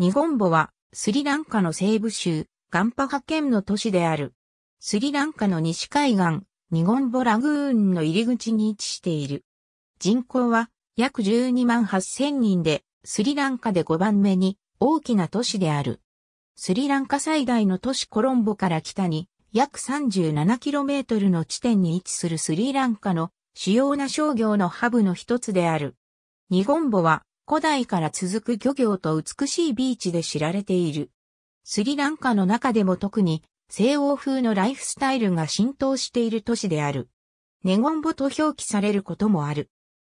ニゴンボは、スリランカの西部州、ガンパハ県の都市である。スリランカの西海岸、ニゴンボラグーンの入り口に位置している。人口は約12万8000人で、スリランカで5番目に大きな都市である。スリランカ最大の都市コロンボから北に約 37km の地点に位置するスリランカの主要な商業のハブの一つである。ニゴンボは古代から続く漁業と美しいビーチで知られている。スリランカの中でも特に西欧風のライフスタイルが浸透している都市である。ネゴンボと表記されることもある。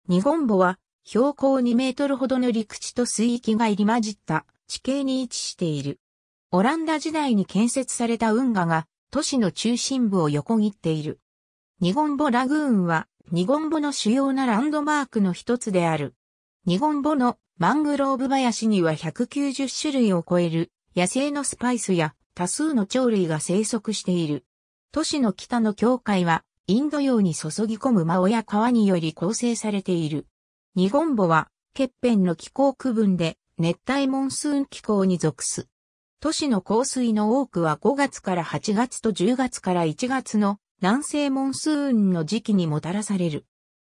ニゴンボは標高2メートルほどの陸地と水域が入り混じった地形に位置している。オランダ時代に建設された運河が都市の中心部を横切っている。ニゴンボラグーンはニゴンボの主要なランドマークの一つである。日本語のマングローブ林には190種類を超える野生のスパイスや多数の鳥類が生息している。都市の北の境界はインド洋に注ぎ込む王や川により構成されている。日本語は、欠片の気候区分で熱帯モンスーン気候に属す。都市の降水の多くは5月から8月と10月から1月の南西モンスーンの時期にもたらされる。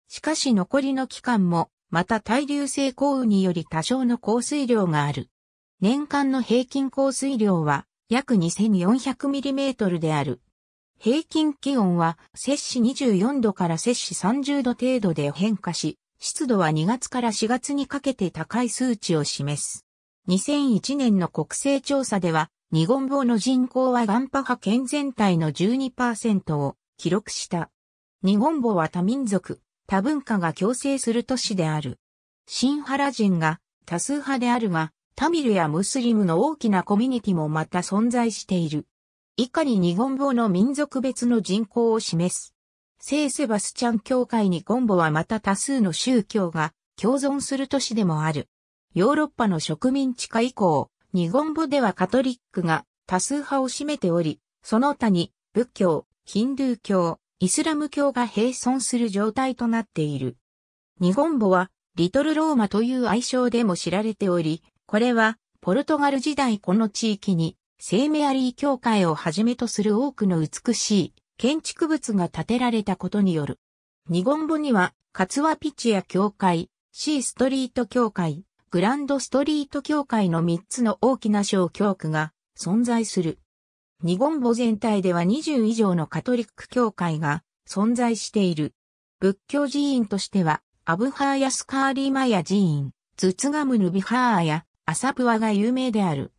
しかし残りの期間もまた対流性降雨により多少の降水量がある。年間の平均降水量は約 2400mm である。平均気温は摂氏24度から摂氏30度程度で変化し、湿度は2月から4月にかけて高い数値を示す。2001年の国勢調査では、ニゴンボの人口はガンパ派県全体の12%を記録した。ニゴンボは多民族、多文化が共生する都市である。シンハラ人が多数派であるが、タミルやムスリムの大きなコミュニティもまた存在している。以下にニゴンボの民族別の人口を示す。聖セバスチャン教会ニゴンボはまた多数の宗教が共存する都市でもある。ヨーロッパの植民地化以降、ニゴンボではカトリックが多数派を占めており、その他に仏教、ヒンドゥー教、イスラム教が併存する状態となっている。日本語は、リトルローマという愛称でも知られており、これは、ポルトガル時代この地域に、聖メアリー教会をはじめとする多くの美しい建築物が建てられたことによる。ニゴンボには、カツワピチア教会、シーストリート教会、グランドストリート教会の3つの大きな小教区が存在する。ニゴンボ全体では20以上のカトリック教会が存在している。仏教寺院としては、アブハーヤスカーリーマヤ寺院、ズツガムヌビハーヤ、アサプワが有名である。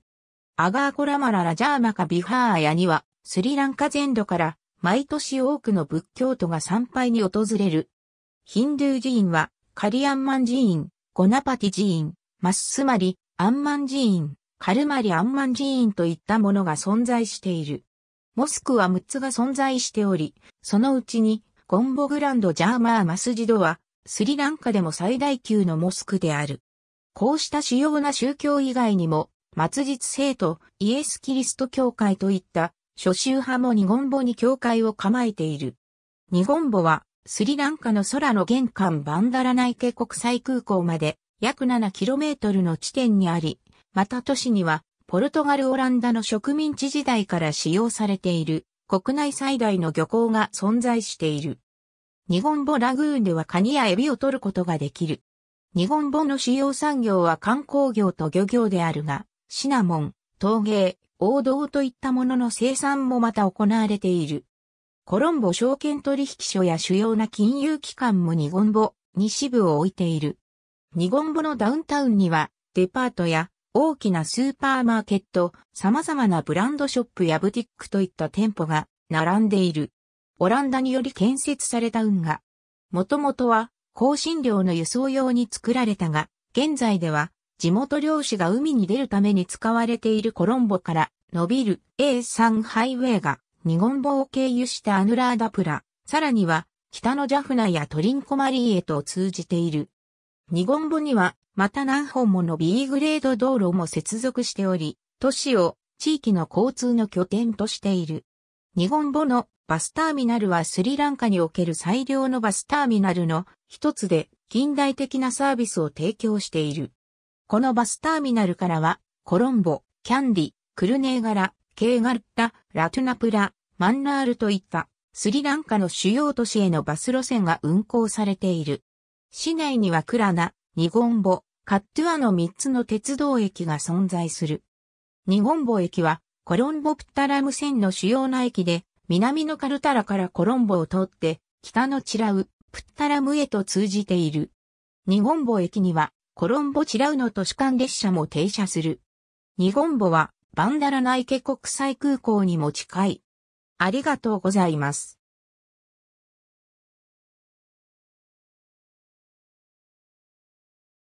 アガーコラマララジャーマカビハーヤには、スリランカ全土から毎年多くの仏教徒が参拝に訪れる。ヒンドゥー寺院は、カリアンマン寺院、ゴナパティ寺院、マッスマリ、アンマン寺院、カルマリ・アンマン寺院といったものが存在している。モスクは6つが存在しており、そのうちに、ゴンボグランド・ジャーマー・マスジドは、スリランカでも最大級のモスクである。こうした主要な宗教以外にも、末日聖徒、イエス・キリスト教会といった諸宗派もニゴンボに教会を構えている。ニゴンボはスリランカの空の玄関バンダラナイケ国際空港まで約 7km の地点にあり、また都市には、ポルトガル・オランダの植民地時代から使用されている、国内最大の漁港が存在している。ニゴンボラグーンではカニやエビを取ることができる。ニゴンボの主要産業は観光業と漁業であるが、シナモン、陶芸、王道といったものの生産もまた行われている。コロンボ証券取引所や主要な金融機関もニゴンボに支部を置いている。ニゴンボのダウンタウンにはデパートや大きなスーパーマーケット、様々なブランドショップやブティックといった店舗が並んでいる。オランダにより建設された運河。もともとは香辛料の輸送用に作られたが、現在では地元漁師が海に出るために使われているコロンボから伸びる A3 ハイウェイが日本棒を経由したアヌラーダプラ、さらには北のジャフナやトリンコマリーへと通じている。日本語には、また何本もの B グレード道路も接続しており、都市を地域の交通の拠点としている。日本語のバスターミナルはスリランカにおける最良のバスターミナルの一つで近代的なサービスを提供している。このバスターミナルからは、コロンボ、キャンディ、クルネーガラ、ケーガルタ、ラトゥナプラ、マンナールといったスリランカの主要都市へのバス路線が運行されている。市内にはクラナ、ニゴンボ、カットゥアの3つの鉄道駅が存在する。ニゴンボ駅はコロンボプタラム線の主要な駅で、南のカルタラからコロンボを通って、北のチラウ、プッタラムへと通じている。ニゴンボ駅には、コロンボチラウの都市間列車も停車する。ニゴンボは、バンダラナイケ国際空港にも近い。ありがとうございます。